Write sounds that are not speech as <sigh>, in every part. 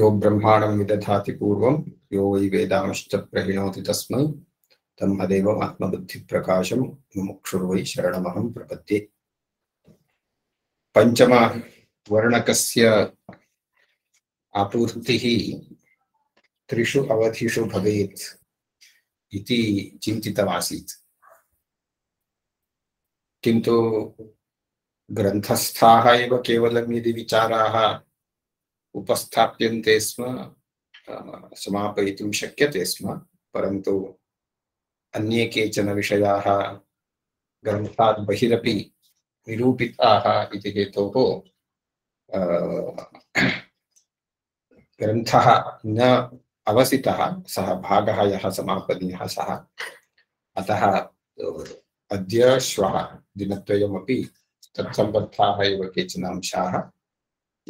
यो ब्रह्माणं विदधाति पूर्वं यो वै वेदांश्च प्रहिणोति तस्मै तमहदेवम् आत्मबुद्धिप्रकाशं मुमुक्षुर्वै शरणमहं प्रपद्ये पञ्चमवर्णकस्य आपूर्तिः त्रिषु अवधिषु भवेत् इति चिन्तितमासीत् किन्तु ग्रन्थस्थाः एव केवलं यदि विचाराः उपस्थाप्य स्म सपय शक्य स्म पर अने केचन विषया ग्रंथा बहिरपि निरूपिताः इति हेतोः न अवसी सह भाग यहाँ सह अतः अद्य श्वः दिनद्वयमपि तत्सम्बद्धाः केचन अंशा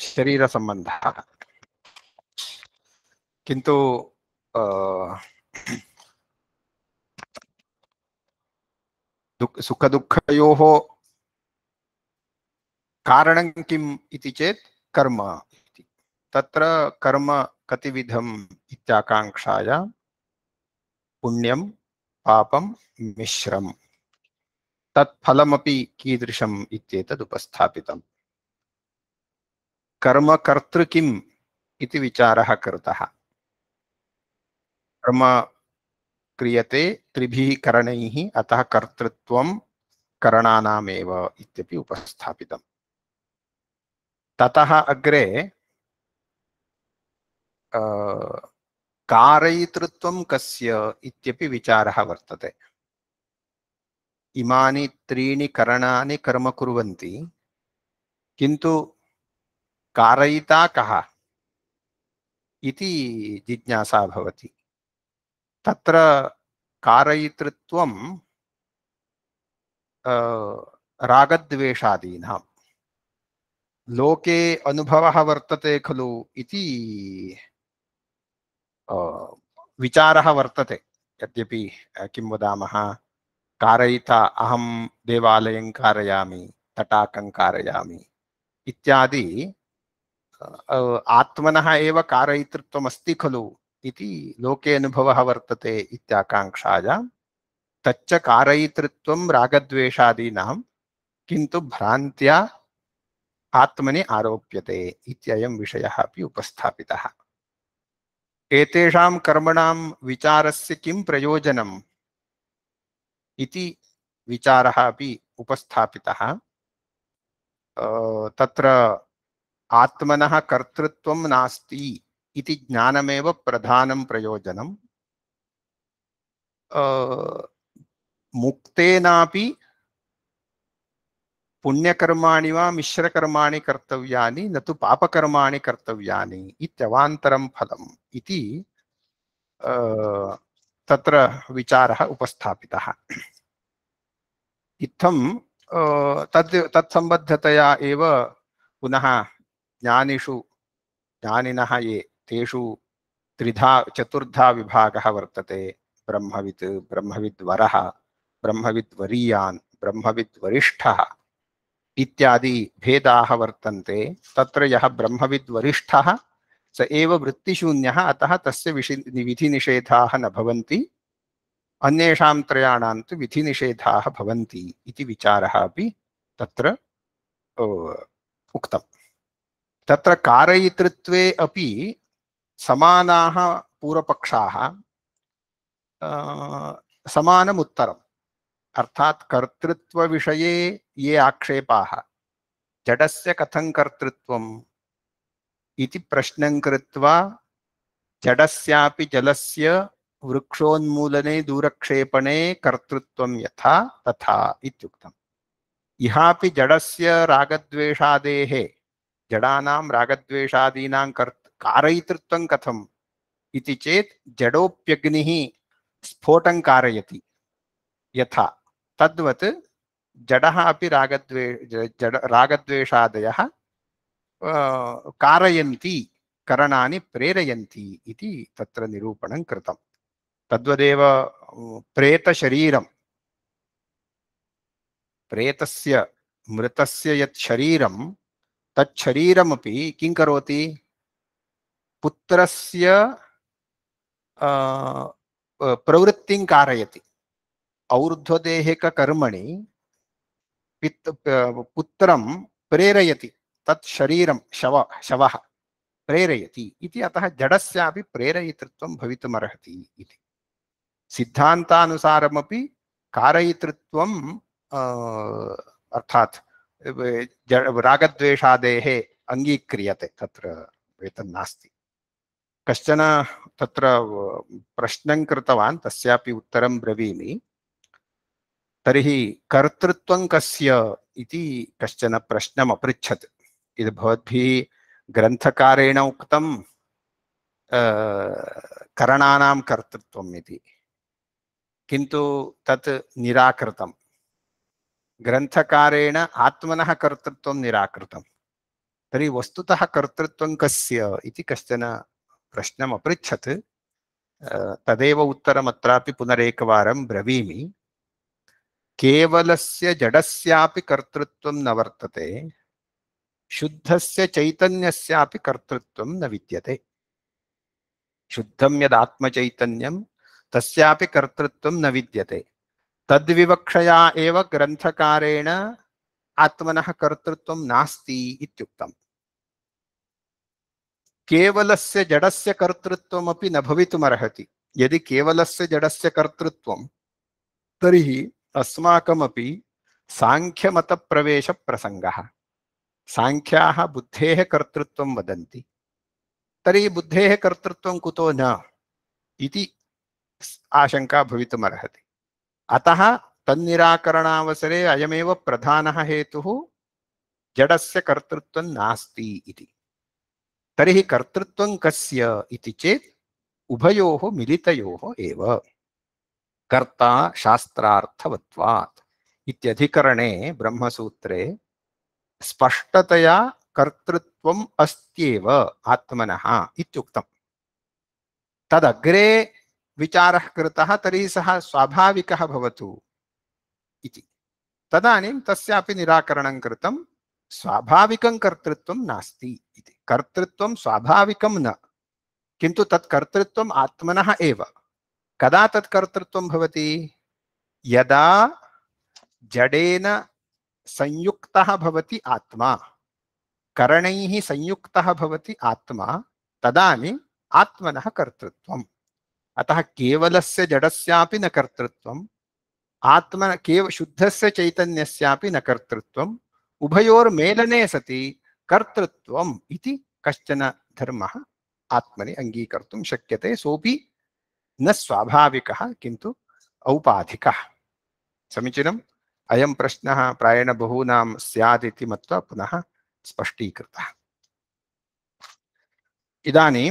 शरीर संबंध किंतु सुख कारणं कारण इति चेत कर्म तत्र कर्म कतिविधम् इत्याकांक्षाया पुण्यम पापम मिश्रम तत्फलमपि कीदृशम् कर्मकर्तृ किम् इति विचारः कृतः कर्म क्रियते त्रिभिः करणैः अतः कर्तृत्वं करणानामेव इत्यपि उपस्थापितम् ततः अग्रे कारयितृत्वं कस्य इत्यपि विचारः वर्तते इमानि त्रीणि करणानि कर्म कुर्वन्ति किन्तु कारयिता कः इति जिज्ञासा भवति तत्र कारयितृत्वं रागद्वेषादीनां लोके अनुभवः वर्तते खलु इति विचारः वर्तते यद्यपि किं वदामः कारयिता अहम देवालय कारयामी तटाक कारयामी इत्यादि आत्मन एव कारयितृत्वमस्ति खलु इति लोके अनुभव वर्तते इत्याकांक्षाया तच्च कारयितृत्वं रागद्वेषादीनां किन्तु भ्रांत्या आत्मनि आरोप्यते इत्ययं विषयः अपि उपस्थापितः एतेषां कर्मणां विचारस्य किं प्रयोजनं इति विचारः अपि उपस्थापितः तत्र आत्मनः कर्तृत्वं नास्ति इति ज्ञानमेव प्रधानं प्रयोजनं मुक्तेनापि पुण्यकर्माणि वा मिश्रकर्माणि कर्तव्यानि न तु पापकर्माणि कर्तव्यानि इत्यवान्तरं फलम् इति तत्र विचारः उपस्थापितः इत्थं तद् तत्सम्बद्धतया एव पुनः ज्ञानिषु ज्ञानिनः ये तेषु त्रिधा चतुर्धा विभागः वर्तते ब्रह्मवित् ब्रह्मविद्वरः ब्रह्मविद्वरीयान् ब्रह्मविद्वरिष्ठः इत्यादि भेदाः वर्तन्ते तत्र यः ब्रह्मविद्वरिष्ठः स एव वृत्तिशून्य अतः तस्य विधि निषेधा न भवन्ति अन्येषां त्रयाणां तु विधिनिषेधाः भवन्ति इति विचारः अपि तत्र उक्तम् तत्र कारयितृत्वे अपि समानाः पूर्वपक्षाः समानमुत्तरम् अर्थात् कर्तृत्वविषये ये आक्षेपाः जडस्य कथं कर्तृत्वं इति प्रश्न कृत्वा जडस्यापि जलस्य वृक्षोन्मूलने दूरक्षेपणे कर्तृत्वं यथा तथा इत्युक्तम् इहापि जडस्य रागद्वेषादेः जडानां रागद्वेषादीनां कर्त कारयितृत्वं कथम् इति चेत् जडोऽप्यग्निः स्फोटं कारयति यथा तद्वत् जडः अपि रागद्वे जड रागद्वेषादयः कारयन्ति करणानि प्रेरयन्ति इति तत्र निरूपणं कृतं तद्वदेव प्रेतशरीरं प्रेतस्य मृतस्य यत् शरीरं तत् किं करोति पुत्रस्य प्रवृत्तिं कारयति और्ध्वदेहिककर्मणि पित् पुत्रं प्रेरयति तत् शरीरं शव शवः प्रेरयति इति अतः जडस्यापि प्रेरयितृत्वं भवितुमर्हति इति सिद्धान्तानुसारमपि कारयितृत्वं अर्थात् रागद्वेषादेः अङ्गीक्रियते तत्र एतन्नास्ति कश्चन तत्र प्रश्नं कृतवान् तस्यापि उत्तरं ब्रवीमि तर्हि कर्तृत्वं कस्य इति कश्चन प्रश्नम् इति ग्रंथकारेण ग्रन्थकारेण उक्तं करणानां कर्तृत्वम् इति किन्तु तत् निराकृतं ग्रन्थकारेण आत्मनः कर्तृत्वं निराकृतं तर्हि वस्तुतः कर्तृत्वं कस्य इति कश्चन प्रश्नम् अपृच्छत् तदेव उत्तरमत्रापि पुनरेकवारं ब्रवीमि केवलस्य जडस्यापि कर्तृत्वं न वर्तते शुद्ध से चैतन्य कर्तृत्व न विद्यते शुद्धम यदात्मचैतन्यम तस्यापि कर्तृत्वं न विद्यते तद्विवक्षया एव ग्रंथकारेण आत्मनः कर्तृत्व नास्ति इत्युक्तम् केवलस्य जडस्य कर्तृत्वमपि न भवितुमर्हति यदि केवलस्य जडस्य कर्तृत्वं तर्हि अस्माकमपि साङ्ख्यमतप्रवेशप्रसङ्गः सांख्या बुद्धे कर्तृत्व वदन्ति तरी बुद्धे कर्तृत्व कुतो न इति आशंका भवितुमर्हति अतः तराकरणवसरे अयमे प्रधान हेतु जड़ से नास्ति इति तर्हि कर्तृत्वं कस्य इति मिलित कर्ता शास्त्रार्थवत्वात् इत्यधिकरणे ब्रह्मसूत्रे स्पष्टतया कर्तृत्व अस्त्येव आत्मन इत्युक्तम् तदग्रे विचारः कृतः तर्हि सः स्वाभाविकः भवतु इति तदानीं तस्यापि निराकरणं कृतं स्वाभाविकं कर्तृत्वं नास्ति इति कर्तृत्वं स्वाभाविकं न किन्तु तत् कर्तृत्वम् आत्मनः एव कदा तत् कर्तृत्वं भवति यदा जडेन संयुक्त भवति आत्मा कर्ण संयुक्त भवति आत्मा तदानीम् आत्मन कर्तृत्व अतः से जडस्यापि न कर्तृत्व आत्म केव से चैतन्य न कर्तृत्व उभयोर्मेलने सति कर्तृत्व कशन धर्म धर्मः आत्मनि अङ्गीकर्तुं शक्यते न स्वाभाविकः किंतु औपाधिकः समीचीनम् अयं प्रश्नः प्रायेण बहूनां स्यात् इति मत्वा पुनः स्पष्टीकृतः इदानीं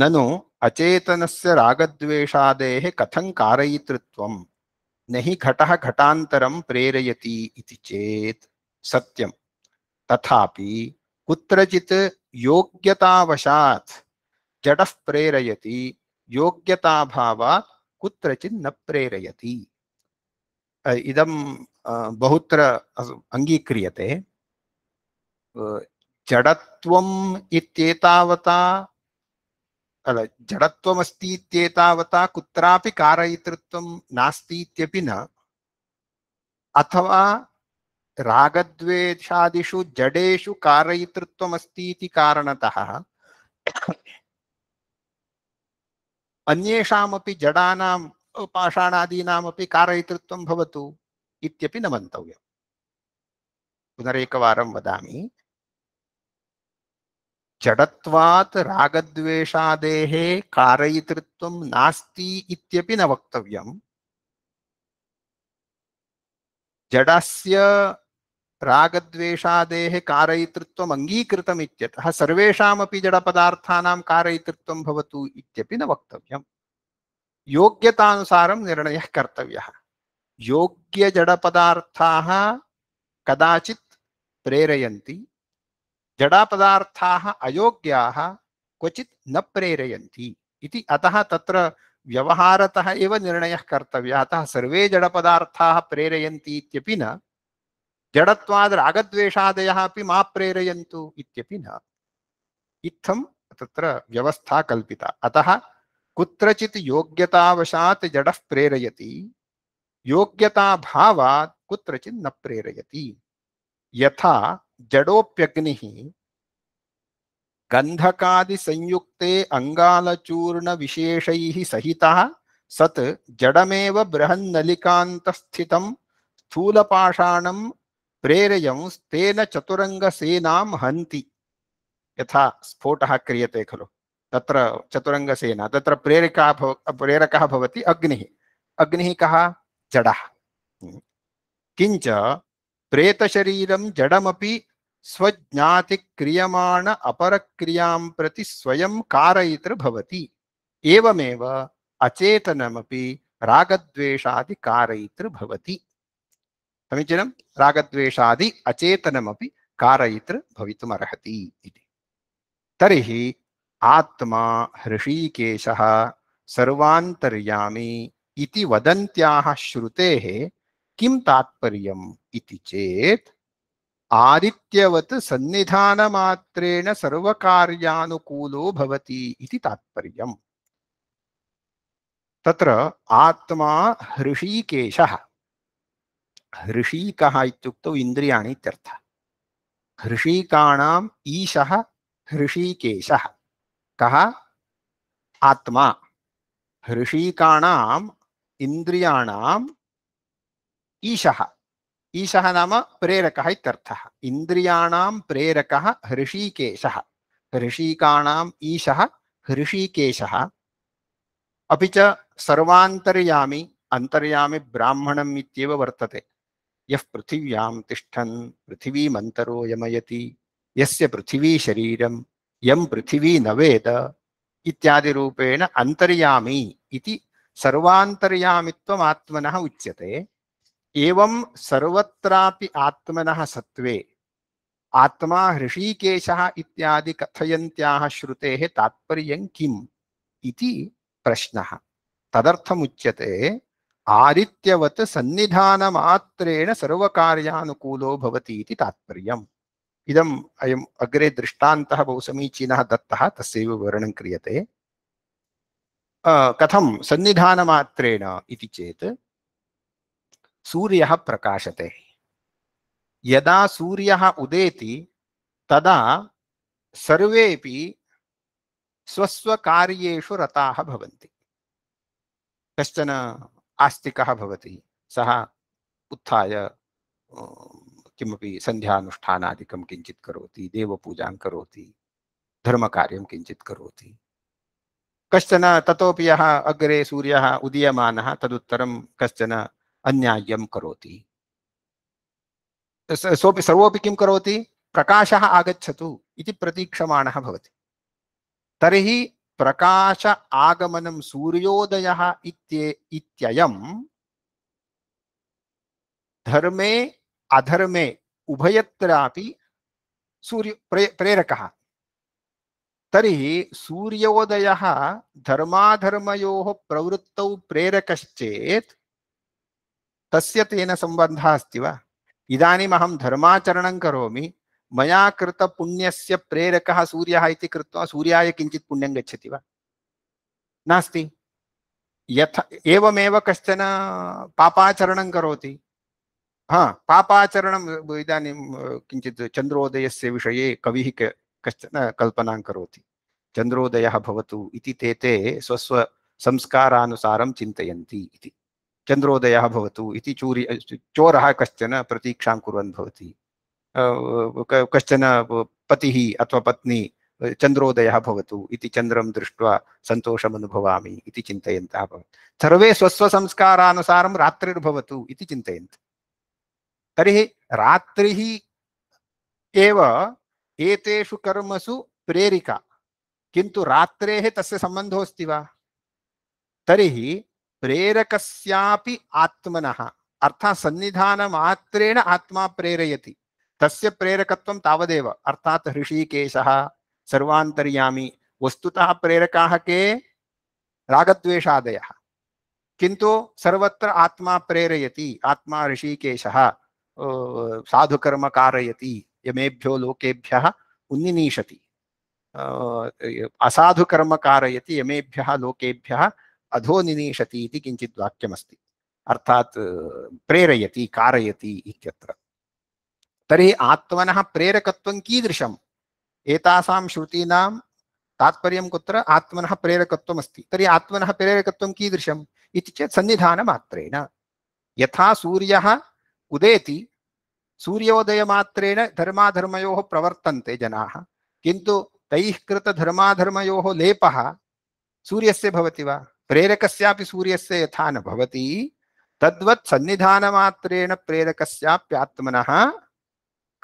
ननु अचेतनस्य रागद्वेषादेः कथं कारयितृत्वं न हि घटः घटान्तरं प्रेरयति इति चेत् सत्यं तथापि कुत्रचित् योग्यतावशात् जडः प्रेरयति योग्यताभावात् कुत्रचित् न प्रेरयति इदं बहुत्र अङ्गीक्रियते जडत्वम् इत्येतावता अल जडत्वमस्ति इत्येतावता कुत्रापि कारयितृत्वं नास्ति इत्यपि न अथवा रागद्वेषादिषु जडेषु कारयितृत्वमस्ति इति कारणतः अन्येषामपि जडानां पाषाणादीनामपि कारयितृत्वं भवतु न मन्तव्यम् पुनरेकवारं वादा जड़वात् रागद्वेषादेः कारयितृत्वं नास्ती न वक्तव्यम् जडस्य रागद्वेषादेः कारयितृत्वम् अंगीकृत सर्वेशा जड़पदार्थ जडपदार्थानां न वक्तव्यम् योग्यता निर्णय कर्तव्य योग्य जड़ पदार्थ कदाचि प्रेरय प्रेरयन्ति पदार्थ अयोग्या क्वचि न प्रेरयन्ति अतः त्र व्यवहारत निर्णय कर्तव्य अतः सर्वे जड़ पदार्थ इत्यपि न जडत्वाद् रागद्वेषादयः अपि मा इत्यपि न इत्थं तत्र व्यवस्था कल्पिता अतः कुत्रचित योग्यतावशात जड़ प्रेरयति योग्यता भावात कुत्रचित न प्रेरयति यथा जडोप्यग्नि गंधकादि संयुक्ते अंगालचूर्ण विशेष सहिता सत् जडमेव बृहन्नलिकान्तस्थित स्थूलपाषाणं प्रेरयंस्तेन चतुरङ्गसेनां हन्ति यथा स्फोटः क्रियते खलु तत्र चतुरङ्गसेन तत्र प्रेरिका भव प्रेरकः भवति अग्निः अग्निः कः जडः किञ्च प्रेतशरीरं जडमपि स्वज्ञातिक्रियमाण अपरक्रियां प्रति स्वयं कारयितृभवति एवमेव अचेतनमपि रागद्वेषादिकारयितृभवति समीचीनं रागद्वेषादि अचेतनमपि कारयितृ भवितुमर्हति इति तर्हि आत्मा हृषीकेश सर्वामी इति श्रुते किं तात्पर्य चेत चेत् आदित्यवत् सन्निधानमात्रेण सर्वकार्यानुकूलो भवति इति तात्पर्यम् तत्र आत्मा हृषीकेशः हृषीकः इत्युक्तौ इन्द्रियाणि इत्यर्थः हृषीकाणाम् ईशः हृषीकेशः कहा आत्मा ऋषिकाणाम इंद्रियाणाम ईशः ईशः नाम प्रेरकः इत्यर्थः इन्द्रियाणां प्रेरकः हृषीकेशः हृषीकाणाम् ईशः हृषीकेशः अपि च सर्वान्तर्यामि अन्तर्यामि ब्राह्मणम् इत्येव वर्तते यः पृथिव्यां तिष्ठन् पृथिवीमन्तरो यमयति यस्य पृथिवी शरीरं यम पृथिवी न वेद इत्यादि रूपेण अंतर्यामी इति सर्वांतर्यामित्वम आत्मनः उच्यते एवं सर्वत्रापि आत्मनः सत्वे आत्मा हृषीकेशः इत्यादि कथयन्त्याः श्रुतेः तात्पर्यं किम् इति प्रश्नः तदर्थमुच्यते आदित्यवत् सन्निधानमात्रेण सर्वकार्यानुकूलो भवति इति तात्पर्यम् इदम् अयम् अग्रे दृष्टान्तः बहु समीचीनः दत्तः तस्यैव वर्णनं क्रियते कथं सन्निधानमात्रेण इति चेत् सूर्यः प्रकाशते यदा सूर्यः उदेति तदा सर्वेपि स्वस्वकार्येषु रताः भवन्ति कश्चन आस्तिकः भवति सः उत्थाय किमपि किंचित कौती करोति कौती धर्म कार्य किंचित कौती कशन तथा यहाँ अग्रे सूर्य उदीयम तदुतर कशन अन्याय कौती सो सर्वोऽपि किं करोति प्रकाशः आगच्छतु इति प्रकाश आगमन सूर्योदय धर्मे अधर्मे उभयत्रापि सूर्य प्रे तरी सूर्योदय धर्माधर्मो प्रवृत्त प्रवृत्तौ तस्य तेन संबंध अस्त इदानम अहम धर्माचरण कौमी मैं मया पुण्य प्रेरकः सूर्यः सूर्याय किञ्चित् पुण्य गति नास्ति एवमेव कश्चन पापाचरण करोति हाँ पापाचरण इदानीं किंचित चंद्रोदय से विषय कवि कचन कल्पना कौती चंद्रोदय इति ते ते स्वस्व संस्कारा चिंतती चंद्रोदय चूरी चोर कचन प्रतीक्षा कुरती कचन पति अथवा पत्नी चंद्रोदय चंद्रम इति सतोषमुवामी चिंतता सर्वे स्वस्व संस्कारा रात्रिर्भवत चिन्तयन्ति तरी रात्रि एव कर्मसु प्रेरिका किंतु रात्रे तस्य सम्बन्धोऽस्ति वा प्रेरक आत्मन अर्थ सन्निधान सन्निधानमात्रेण आत्मा प्रेरयति तस्य प्रेरकत्वं तावदेव अर्थात हृषीकेशः सर्वान्तर्यामी वस्तुतः प्रेरकाः के रागद्वेषादयः किन्तु सर्वत्र आत्मा प्रेरयति आत्मा ऋषिकेशः साधुकर्म कारयति यमेभ्यो लोकेभ्यः उन्निनीशति असाधुकर्म कारयति यमेभ्यः लोकेभ्यः अधोनिनीशति इति किञ्चित् वाक्यमस्ति अर्थात् प्रेरयति कारयति इत्यत्र तर्हि आत्मनः प्रेरकत्वं कीदृशम् एतासां श्रुतीनां तात्पर्यं कुत्र आत्मनः प्रेरकत्वमस्ति तर्हि आत्मनः प्रेरकत्वं कीदृशम् इति चेत् सन्निधानमात्रेण यथा सूर्यः उदेति सूर्योदयमात्रेण धर्माधर्मयोः प्रवर्तन्ते जनाः किन्तु तैः कृतधर्माधर्मयोः लेपः सूर्यस्य भवति वा प्रेरकस्यापि सूर्यस्य यथा न भवति तद्वत् सन्निधानमात्रेण प्रेरकस्याप्यात्मनः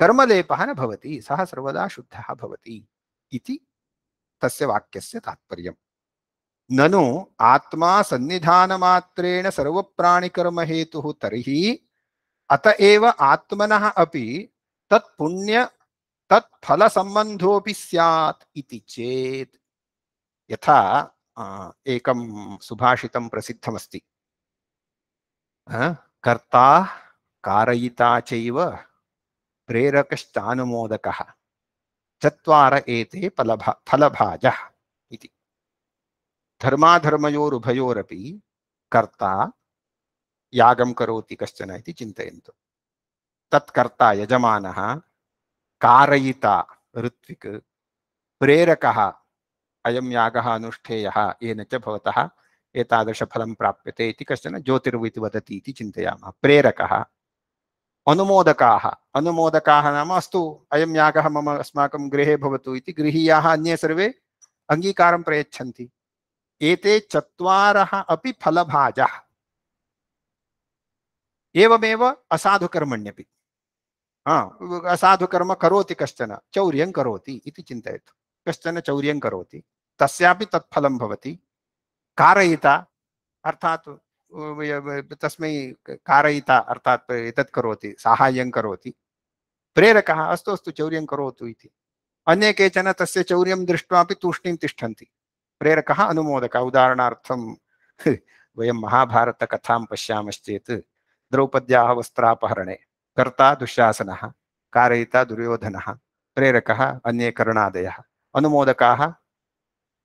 कर्मलेपः न भवति सः सर्वदा शुद्धः भवति इति तस्य वाक्यस्य तात्पर्यम् ननु आत्मा सन्निधानमात्रेण सर्वप्राणिकर्महेतुः तर्हि अतएव आत्मन अभी तत्ण्य तत् पुण्य तत् चेत स्यात् इति चेत् यथा एकं सुभाषितं प्रसिद्धमस्ति कर्ता कारयिता चेरकोदक चर एक फलभाज फलभा कर्ता यागम करोति कश्चन इति चिन्तयन्तु तत्कर्ता यजमानः कारयिता ऋत्विक् प्रेरकः अयम यागः अनुष्ठेयः येन च भवतः एतादृशफलं प्राप्यते इति कश्चन ज्योतिर्विति वदति इति चिन्तयामः प्रेरकः अनुमोदकाः अनुमोदकाः नाम अस्तु अयं यागः मम अस्माकं गृहे भवतु इति गृहीयाः अन्ये सर्वे अङ्गीकारं प्रयच्छन्ति एते चत्वारः अपि फलभाजः एवमेव असाधु कर्मण्यपि हा असाधु कर्म करोति कशन चौर्य करोति इति चिन्तयतु कश्चन चौर्यं करोति तस्यापि तत्फलं भवति कारयिता अर्थात तस्मै कारयिता अर्थात एतत् करोति साहाय्यं करोति प्रेरकः अस्तु अस्तु चौर्यं करोतु इति अन्ये केचन तस्य चौर्यं दृष्ट्वापि तूष्णीं तिष्ठन्ति प्रेरकः अनुमोदकः उदाहरणार्थं <laughs> वयं महाभारतकथां पश्यामश्चेत् द्रौपद्या वस्त्रापहरणे कर्ता दुशासन कारयिता दुर्योधन प्रेरक अन्ये कर्णादय अनुमोदका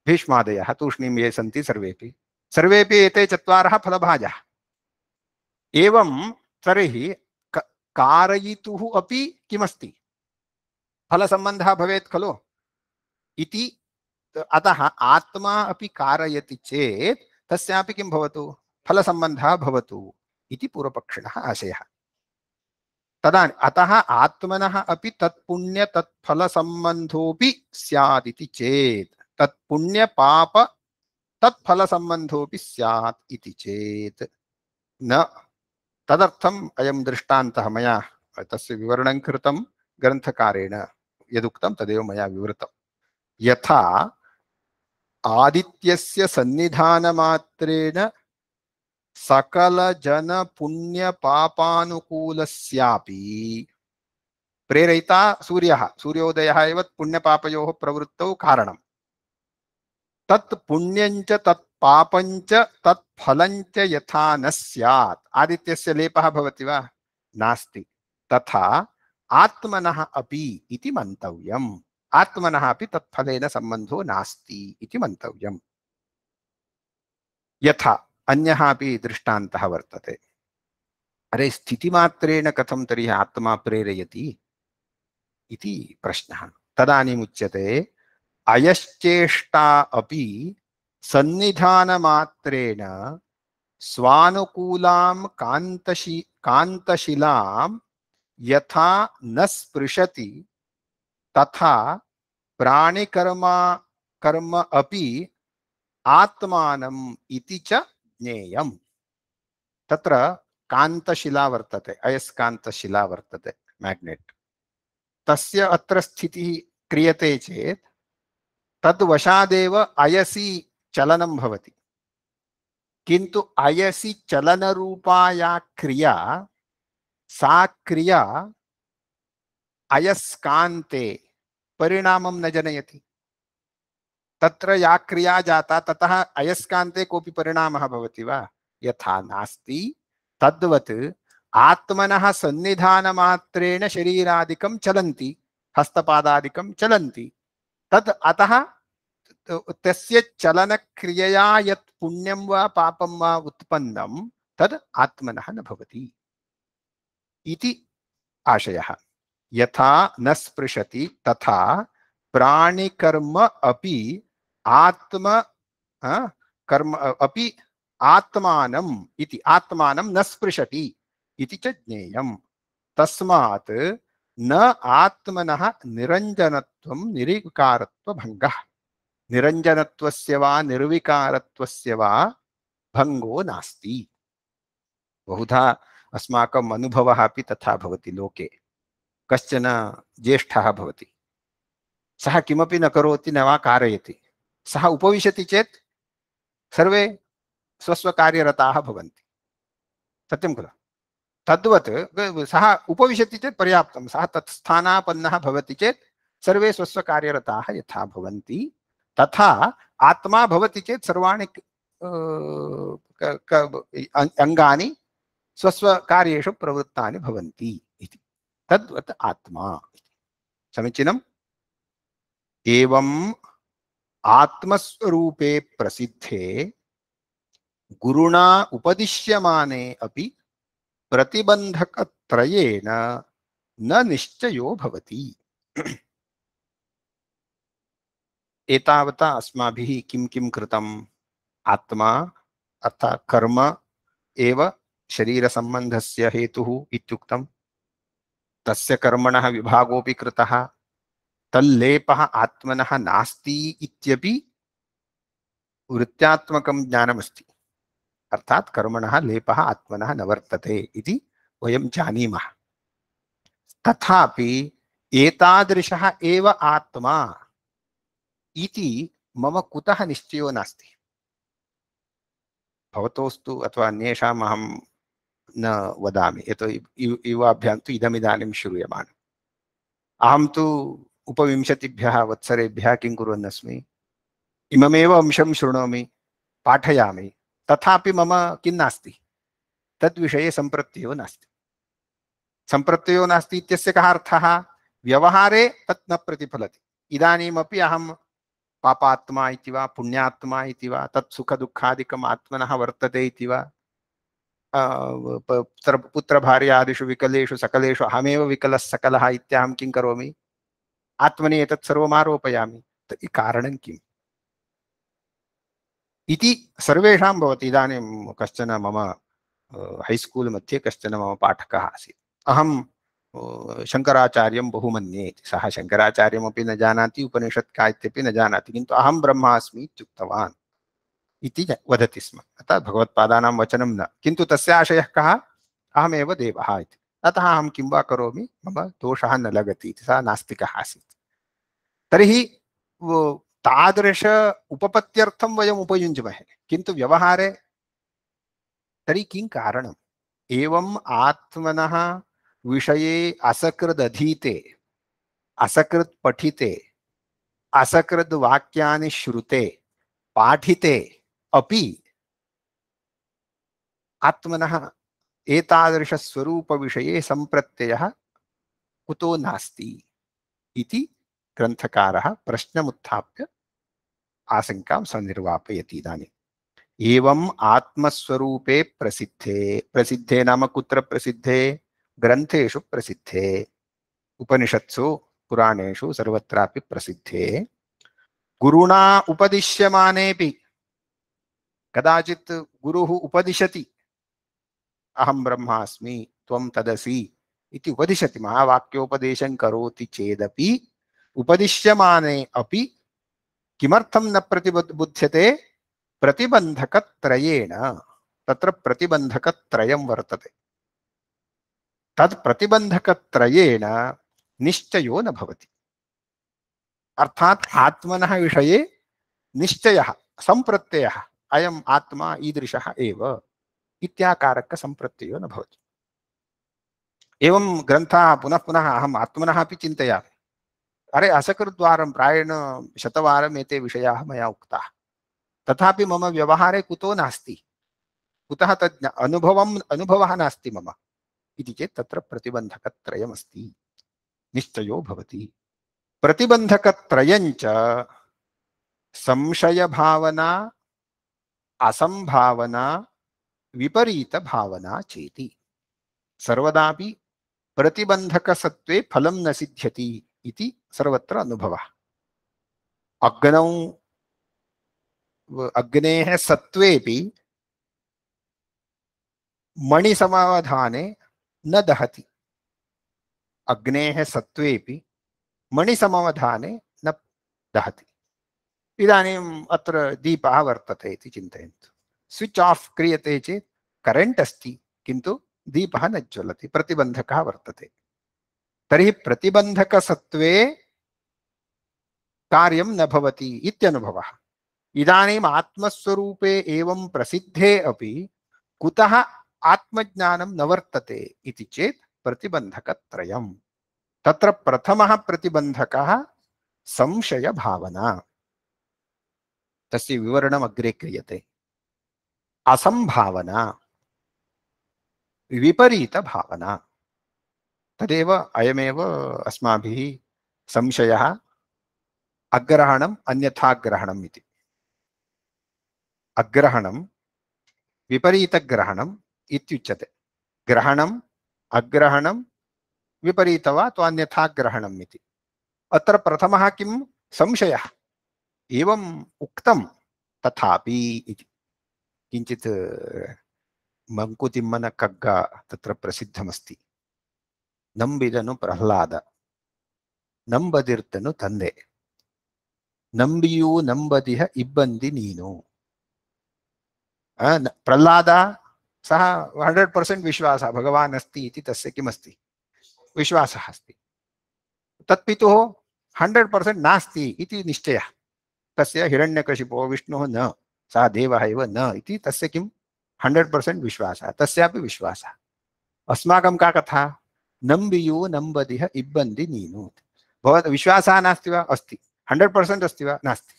भीष्मादय तूषणी ये सी सर्वे सर्वे एते चत्वारः फलभाजः एवं तर्हि कारयितुः अपि किमस्ति फलसम्बन्धः भवेत् खलु इति अतः आत्मा अपि कारयति चेत् तस्यापि किं भवतु फलसम्बन्धः भवतु इति पूर्वपक्षिण आशय तदा अतः आत्मनः अपि तत्पुण्य तत्फलसम्बन्धोऽपि स्यादिति चेत् तत्पुण्यपाप तत्फलसम्बन्धोऽपि स्यात् सैदी चेत न तदर्थम् अयं दृष्टान्तः मया तस्य विवरणं कृतं ग्रन्थकारेण यदुक्तं तदेव मया विवृतं यथा आदित्यस्य सन्निधानमात्रेण सकल जन पुण्य पापानुकूल प्रेरिता सूर्य सूर्योदय पुण्यपापयो प्रवृत्त कारण कारणम तत्पंच पुण्यंच तत् पापंच तत् यथा न स्यात् आदित्यस्य लेपः नास्ति तथा आत्मन अभी इति आत्मन अभी तत्फल संबंधो नास्ती नास्ति इति यथा अन्यः अपि दृष्टान्तः वर्तते अरे स्थितिमात्रेण कथम तरी आत्मा प्रेरयती प्रश्न प्रश्नः तदानीमुच्यते अयश्चेष्टा अपि सन्निधानमात्रेण स्वानुकूलां कान्तशि यथा न स्पृशति तथा प्राणिकर्मा कर्म अपि आत्मानम् इति च ज्ञेयम् वर्त है अयस्काशिला वर्त है मैग्नेट तस्य क्रीय से क्रियते चेत् अयसी चलन होती भवति अयसी अयसि चलनरूपा या क्रिया सा क्रिया अयस्का परिणाम न जनयती तत्र या क्रिया जाता ततः अयस्कान्ते कोऽपि परिणामः भवति वा यथा नास्ति तद्वत् आत्मनः सन्निधानमात्रेण शरीरादिकं चलन्ति हस्तपादादिकं चलन्ति तद् अतः तस्य चलनक्रियया यत् पुण्यं वा पापं वा उत्पन्नं तद् आत्मनः न भवति इति आशयः यथा न स्पृशति तथा प्राणिकर्म अपि आत्म कर्म अपि आत्मानम् इति आत्मानं न स्पृशति इति च ज्ञेयम् तस्मात् न आत्मनः निरञ्जनत्वं निर्विकारत्वभङ्गः निरञ्जनत्वस्य वा निर्विकारत्वस्य वा भङ्गो नास्ति बहुधा अस्माकम् अनुभवः अपि तथा भवति लोके कश्चन ज्येष्ठः भवति सः किमपि न करोति न वा कारयति सह उपविशति चेत् सर्वे स्वस्वकार्यरताः भवन्ति सत्यं खलु तद्वत् सः उपविशति चेत् पर्याप्तं सः तत् स्थानापन्नः भवति चेत् सर्वे स्वस्वकार्यरताः यथा भवन्ति तथा आत्मा भवति चेत् सर्वाणि अङ्गानि स्वस्वकार्येषु प्रवृत्तानि भवन्ति इति तद्वत् आत्मा समीचीनम् एवम् आत्मस्वरूपे प्रसिद्धे गुरुणा उपदिश्यमाने अपि प्रतिबंधकत्रयेन न निश्चयो भवति एतावता अस्माभिः किं किं कृतम् आत्मा अर्थात् कर्म एव शरीरसम्बन्धस्य हेतुः इत्युक्तं तस्य कर्मणः विभागोऽपि कृतः तल्लेप आत्मन नास्ती इत्यपि ज्ञानमस्त अर्थात कर्मण लेप आत्मन न वर्तते इति जानी तथा तथापि एतादृशः एव आत्मा इति मम कुतः निश्चयो नास्ति भवतोस्तु अथवा अन्येषाम् अहं न वदामि यतो युवाभ्यां तु इदमिदानीं श्रूयमाणम् अहं तु उपविंशतिभ्यः वत्सरेभ्यः किं कुर्वन्नस्मि इममेव अंशं शृणोमि पाठयामि तथापि मम किं नास्ति तद्विषये सम्प्रत्ययो नास्ति सम्प्रत्ययो नास्ति इत्यस्य कः अर्थः व्यवहारे तत् न प्रतिफलति इदानीमपि अहं पापात्मा इति वा पुण्यात्मा इति वा तत् सुखदुःखादिकम् आत्मनः वर्तते इति वा पुत्रभार्यादिषु विकलेषु सकलेषु अहमेव विकलः सकलः इत्यहं किं करोमि आत्मने एतत् सर्वम् आरोपयामि तो कारणं किम् इति सर्वेषां भवति इदानीं कश्चन मम हैस्कूल् मध्ये कश्चन मम पाठकः आसीत् अहं शङ्कराचार्यं बहु मन्ये इति सः शङ्कराचार्यमपि न जानाति उपनिषत् का इत्यपि न जानाति किन्तु अहं ब्रह्मास्मि इत्युक्तवान् इति वदति स्म अतः भगवत्पादानां वचनं न किन्तु तस्य आशयः कः अहमेव देवः इति अतः अहं किं वा करोमि मम दोषः न लगति इति सः नास्तिकः आसीत् तर्हि तादृश उपपत्त्यर्थं वयम् उपयुञ्ज्महे किन्तु व्यवहारे तर्हि किं कारणम् एवम् आत्मनः विषये असकृदधीते असकृत् पठिते असकृद् श्रुते पाठिते अपि आत्मनः एतादृशस्वरूपविषये सम्प्रत्ययः कुतो नास्ति इति ग्रन्थकारः प्रश्नमुत्थाप्य आशङ्कां सन्निर्वापयति इदानीम् एवम् आत्मस्वरूपे प्रसिद्धे प्रसिद्धे नाम कुत्र प्रसिद्धे ग्रन्थेषु प्रसिद्धे उपनिषत्सु पुराणेषु सर्वत्रापि प्रसिद्धे गुरुणा उपदिश्यमानेऽपि कदाचित् गुरुः उपदिशति अहम ब्रह्मास्मी तम तदसी इति उपदिशति महावाक्योपदेशं करोति चेदपि उपदिश्यमाने अपि किमर्थं न प्रतिबुध्यते प्रतिबन्धकत्रयेण तत्र प्रतिबन्धकत्रयं वर्तते तत् प्रतिबन्धकत्रयेण निश्चयो न भवति अर्थात् आत्मनः विषये निश्चयः सम्प्रत्ययः अयम् आत्मा ईदृशः एव इत्याकारक सम्प्रत्ययो न भवति एवं ग्रन्थाः पुनः पुनः अहम आत्मनः अपि चिन्तयामि अरे असकृद्वारं प्रायेण शतवारम् एते विषयाः मया उक्ताः तथापि मम व्यवहारे कुतो नास्ति कुतः तद् अनुभवम् अनुभवः नास्ति मम इति चेत् तत्र प्रतिबन्धकत्रयमस्ति निश्चयो भवति प्रतिबन्धकत्रयञ्च संशयभावना असम्भावना विपरीत भावना चेति सर्वदा प्रतिबंधक सत्वे फलम न सिद्ध्यति इति सर्वत्र अनुभवः अग्नौ सत्वे मणि समावधाने न दहति अग्ने सत्वे मणि समावधाने न दहति इदानीम् अत्र दीपः वर्तते इति चिन्तयन्तु स्विच् आफ् से चेत् करेण्ट् अस्त किन्तु दीप न ज्वलति प्रतिबंधक वर्त है तरी प्रतिबंधक न भवति इत्यनुभवः इदानीम् आत्मस्वरूपे एवं प्रसिद्धे अभी कुत आत्मज्ञान न वर्तते इति चेत् प्रतिबन्धकत्रयं तत्र प्रथमः प्रतिबन्धकः संशयभावना तस्य विवरणमग्रे क्रियते असंभावना विपरीत भावना तदेव अयमेव अस्माभिः संशयः अग्रहणम् अन्यथाग्रहणम् इति अग्रहणं विपरीतग्रहणम् इत्युच्यते ग्रहणम् अग्रहणं विपरीत वा अथवा अन्यथाग्रहणम् इति अत्र प्रथमः किं संशयः एवम् उक्तं तथापि इति किञ्चित् मङ्कुतिम्मनकग्गा तत्र प्रसिद्धमस्ति ನಂಬಿದನು ಪ್ರಹ್ಲಾದ ನಂಬದಿರ್ತನು ತಂದೆ ನಂಬಿಯೂ ನಂಬದಿಹ ಇಬ್ಬಂದಿ ನೀನು ಪ್ರಹ್ಲಾದ ಸಹ ಹಂಡ್ರೆಡ್ ಪರ್ಸೆಂಟ್ ವಿಶ್ವಾಸ ಭಗವಾನ್ ಅಸ್ತಿ ಇತಿ ತಸ್ಯ ಕಿಮಸ್ತಿ ವಿಶ್ವಾಸ ಅಸ್ತಿ ತತ್ಪಿತು ಹಂಡ್ರೆಡ್ ಪರ್ಸೆಂಟ್ ನಾಸ್ತಿ ಇತಿ ನಿಶ್ಚಯ ತಸ್ಯ ಹಿರಣ್ಯಕಶಿಪೋ ವಿಷ್ಣು ನ सा देवः एव न इति तस्य किं हण्ड्रेड् पर्सेण्ट् विश्वासः तस्यापि विश्वासः अस्माकं का कथा नम्बियो नम्बदिह इब्बन्धि नीनूत् भवत् विश्वासः नास्ति वा अस्ति हण्ड्रेड् पर्सेण्ट् अस्ति वा नास्ति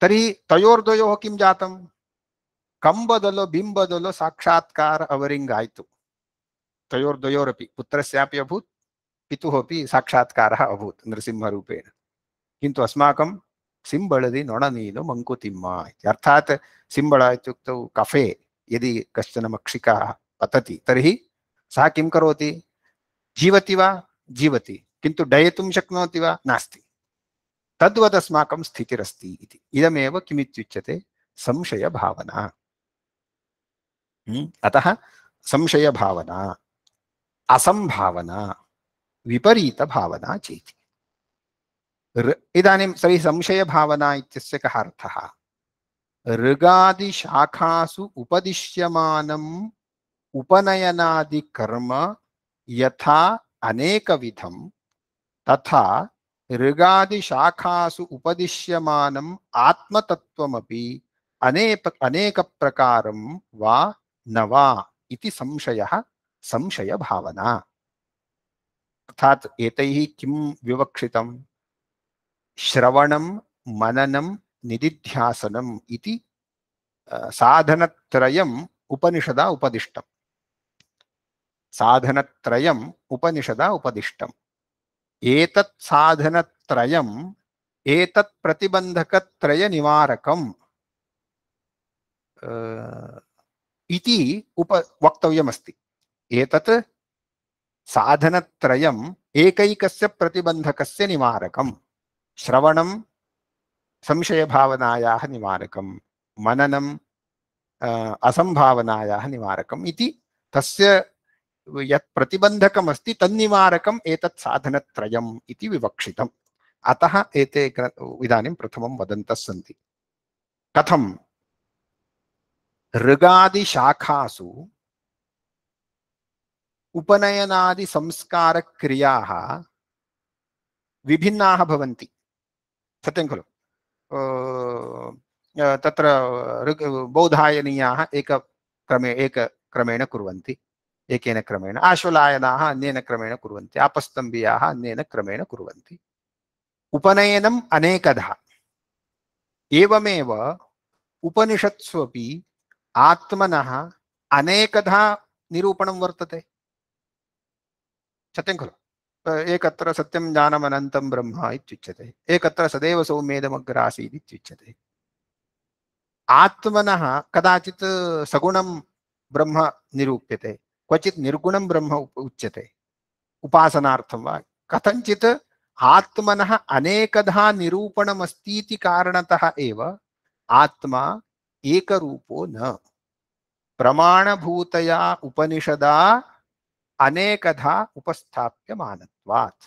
तर्हि तयोर्द्वयोः किं जातं कम्बदलो बिम्बदलो साक्षात्कार अवरिङ्गायितु तयोर्द्वयोरपि पुत्रस्यापि अभूत् पितुः अपि साक्षात्कारः अभूत् नृसिंहरूपेण किन्तु अस्माकं नोणनीनु मङ्कुतिम्म इति अर्थात् ಸಿಂಬಳ इत्युक्तौ कफे यदि कश्चन मक्षिका पतति तर्हि सः किं करोति जीवति वा जीवति किन्तु डयितुं शक्नोति वा नास्ति तद्वदस्माकं स्थितिरस्ति इति इदमेव किमित्युच्यते संशयभावना अतः संशयभावना असम्भावना विपरीतभावना चेति इदानीं तर्हि संशयभावना इत्यस्य कः अर्थः ऋगादिशाखासु उपदिश्यमानम् उपनयनादिकर्म यथा अनेकविधं तथा ऋगादिशाखासु उपदिश्यमानम् आत्मतत्त्वमपि अनेक अनेकप्रकारं वा न वा इति संशयः संशयभावना अर्थात् एतैः किं विवक्षितम् श्रवणं मननं निदिध्यासनम् इति साधनत्रयम् उपनिषदा उपदिष्टम् साधनत्रयम् उपनिषदा उपदिष्टम् एतत् साधनत्रयम् एतत् प्रतिबन्धकत्रयनिवारकम् इति उप वक्तव्यमस्ति एतत् साधनत्रयम् एकैकस्य निवारकम् श्रवणं संशयभावनायाः निवारकं मननं असम्भावनायाः निवारकम् इति तस्य यत् प्रतिबन्धकमस्ति तन्निवारकम् अतः एते इदानीं प्रथमं वदन्तः सन्ति कथं ऋगादिशाखासु उपनयनादिसंस्कारक्रियाः विभिन्नाः भवन्ति सत्यं खलु तत्र ऋग् बौधायनीयाः एकक्रमे एकक्रमेण कुर्वन्ति एकेन क्रमेण आश्वलायनाः अन्येन क्रमेण कुर्वन्ति आपस्तम्भीयाः अन्येन क्रमेण कुर्वन्ति उपनयनम् अनेकधा एवमेव उपनिषत्स्वपि आत्मनः अनेकधा निरूपणं वर्तते सत्यं खलु एक सत्यम ज्ञानमन ब्रह्म इत्युच्यते एक सदैव सौम्येदमग्रासीद् इत्युच्यते कदाचि सगुण ब्रह्म निरूप्यते क्वचि निर्गुण ब्रह्म उच्यते उपासनार्थं वा कथञ्चित् आत्मनः अनेकधा निरूपणमस्ती कारणत आत्मा एक न प्रमाणभूतया उपनिषदा अनेकधा उपस्थाप्य मानवात्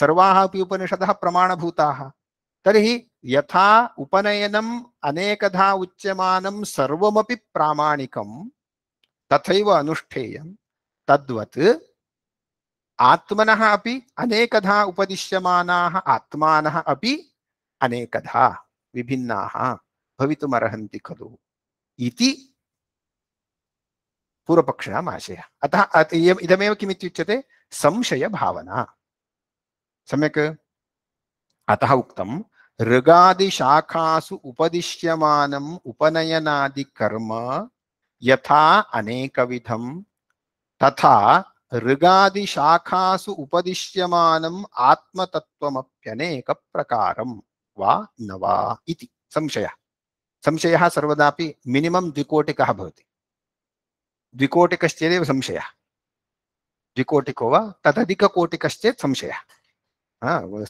सर्वाः अपि उपनिषदः प्रमाणभूताः तर्हि यथा उपनयनम् अनेकधा उच्यमानं सर्वमपि प्रामाणिकं तथैव अनुष्ठेयं तद्वत् आत्मनः अपि अनेकधा उपदिश्यमानाः आत्मानः अपि अनेकधा विभिन्नाः भवितुमर्हन्ति खलु इति पूर्वपक्षिणाम् आशयः अतः इदमेव किमित्युच्यते संशयभावना सम्यक् अतः उक्तं ऋगादिशाखासु उपदिश्यमानम् उपनयनादिकर्म यथा अनेकविधं तथा ऋगादिशाखासु उपदिश्यमानम् आत्मतत्त्वमप्यनेकप्रकारं वा न वा इति संशयः संशयः सर्वदापि मिनिमं द्विकोटिकः भवति द्विकोटिकश्चेदेव संशय द्विकोटिको वा तदधिककोटिकश्चेत्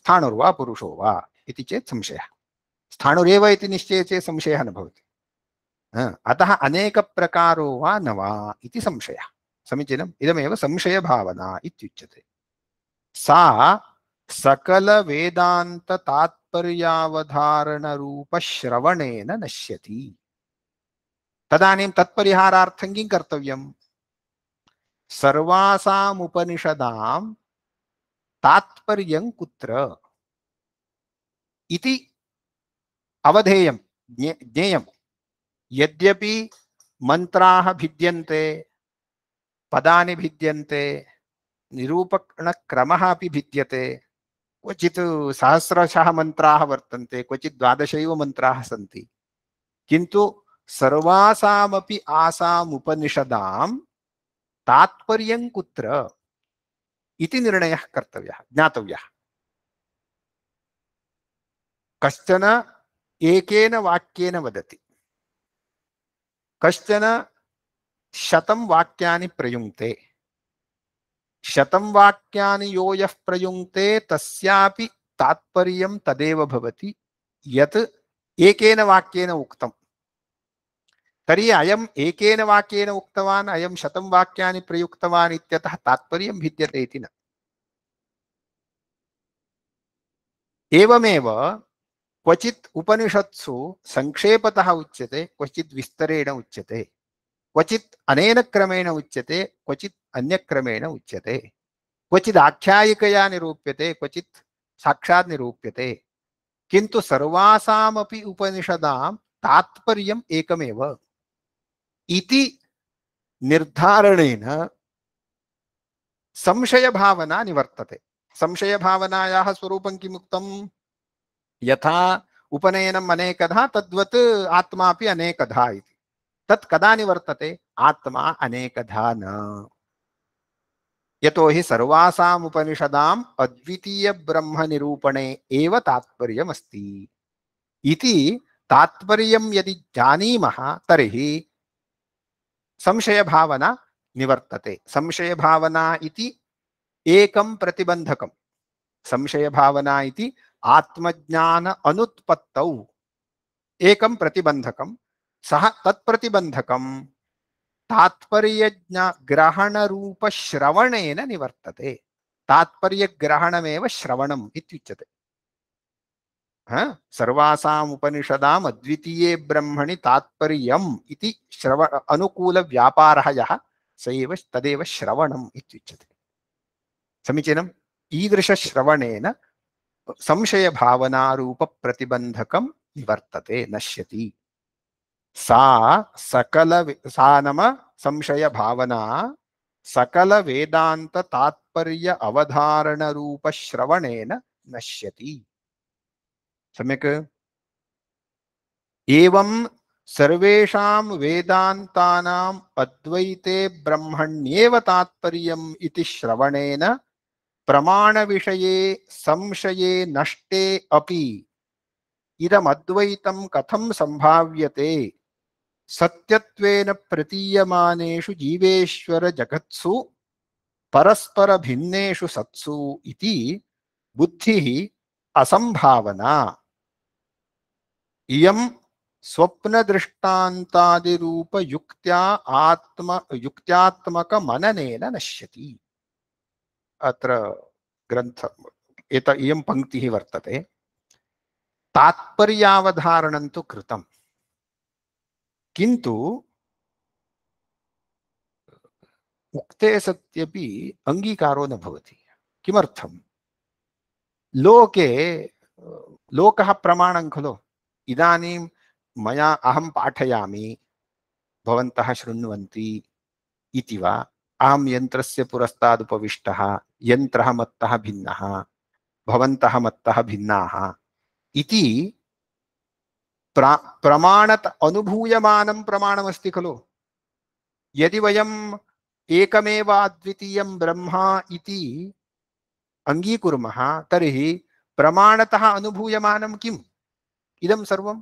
स्थाणुर्वा पुरुषो वा इति चेत् संशयः स्थाणुरेव इति निश्चये चेत् संशयः न भवति अतः अनेकप्रकारो वा न वा इति संशयः समीचीनम् इदमेव संशयभावना इत्युच्यते सा सकलवेदान्ततात्पर्यावधारणरूपश्रवणेन नश्यति तदानीं तत्परिहारार्थं किं कर्तव्यं सर्वासाम् उपनिषदां तात्पर्यं कुत्र इति अवधेयं ज्ञेयं यद्यपि मन्त्राः भिद्यन्ते पदानि भिद्यन्ते निरूपणक्रमः अपि भिद्यते क्वचित् सहस्रशः मन्त्राः वर्तन्ते क्वचित् द्वादशैव मन्त्राः सन्ति किन्तु सर्वासामपि आसाम उपनिषदाम तात्पर्य कुत्र इति निर्णय कर्तव्य ज्ञातव्य कश्चन एकेन वाक्येन वदति कश्चन शतं वाक्यानि प्रयुंते शतं वाक्यानि यो यः प्रयुङ्क्ते तस्यापि तात्पर्यं तदेव भवति यत् एकेन वाक्येन उक्तम् तरी अयम एक वाक्येन उक्तवान् अयं शतं वाक्यानि प्रयुक्तवान् इत्यतः तात्पर्यं भिद्यते इति न एवमेव क्वचित् उपनिषत्सु संक्षेपतः उच्यते क्वचित् विस्तरेण उच्यते क्वचि अनेन क्रमेण उच्यते क्वचित् अन्यक्रमेण उच्यते क्वचित् आख्यायिकया निरूप्यते क्वचित् साक्षात् निरूप्यते किंतु सर्वासामपि उपनिषदां तात्पर्यम् एकमेव इति निर्धारण संशय भावना निवर्तते संशयभावनायाः स्वरूपं किमुक्तं यथा उपनयनम् अनेकधा तद्वत् आत्मापि अनेकधा इति तत् कदा निवर्तते आत्मा अनेकधा न यतो हि सर्वासाम् उपनिषदाम् अद्वितीयब्रह्मनिरूपणे एव तात्पर्यमस्ति इति तात्पर्यं यदि जानीमः तर्हि संशय भावना निवर्तते संशय भावना इति एकम प्रतिबंधकम संशय भावना इति आत्मज्ञान अनुत्पत्तौ एकं प्रतिबन्धकं ग्रहण रूप श्रवणेन निवर्तते तात्पर्य ग्रहणमेव श्रवणम इत्युच्यते सर्वासाम उपनिषदाम अद्वितीये ब्रह्मणि तात्पर्यम इति श्रव अनुकूल व्यापारः यः स एव तदेव श्रवणम् इत्युच्यते समीचीनम् ईदृशश्रवणेन संशयभावनारूपप्रतिबन्धकं निवर्तते नश्यति सा सकल सा नाम संशयभावना सकलवेदान्ततात्पर्य अवधारणरूपश्रवणेन नश्यति सम्यक् एवं सर्वेषां वेदान्तानाम् अद्वैते ब्रह्मण्येव तात्पर्यम् इति श्रवणेन प्रमाणविषये संशये नष्टे अपि इदमद्वैतं कथं सम्भाव्यते सत्यत्वेन प्रतीयमानेषु जीवेश्वरजगत्सु परस्परभिन्नेषु सत्सु इति बुद्धिः असम्भावना इयम स्वप्न दृष्टांतादि रूप युक्त्या आत्म युक्त्यात्मक मननेन नश्यति अत्र ग्रन्थ एत पंक्ति पङ्क्तिः वर्तते तात्पर्यावधारणं तु कृतं किंतु उक्ते सत्यपि अंगीकारो न भवति किमर्थं लोके लोकः प्रमाणं खलु इदानीं मया अहं पाठयामि भवन्तः शृण्वन्ति इति वा अहं यन्त्रस्य पुरस्तादुपविष्टः यन्त्रः मत्तः भिन्नः भवन्तः मत्तः भिन्नाः इति प्रा प्रमाणत अनुभूयमानं प्रमाणमस्ति खलु यदि वयम् एकमेव अद्वितीयं ब्रह्मा इति अङ्गीकुर्मः तर्हि प्रमाणतः अनुभूयमानं किम् इदं सर्वं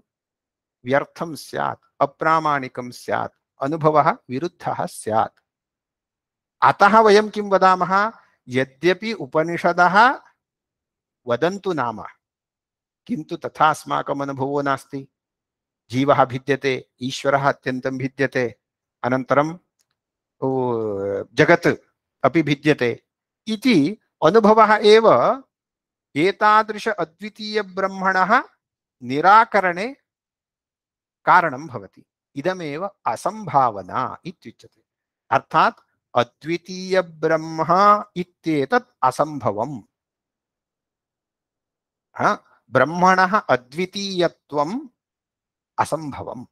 व्यर्थं स्यात् अप्रामाणिकं स्यात् अनुभवः विरुद्धः स्यात् अतः वयं किं वदामः यद्यपि उपनिषदः वदन्तु नाम किन्तु तथा अस्माकम् अनुभवो नास्ति जीवः भिद्यते ईश्वरः अत्यन्तं भिद्यते अनन्तरं जगत् अपि भिद्यते इति अनुभवः एव एतादृश अद्वितीयब्रह्मणः निराकरणे कारणं भवति इदमेव असम्भावना इत्युच्यते अर्थात् अद्वितीयब्रह्मा इत्येतत् असम्भवम् ब्रह्मणः अद्वितीयत्वम् असम्भवम्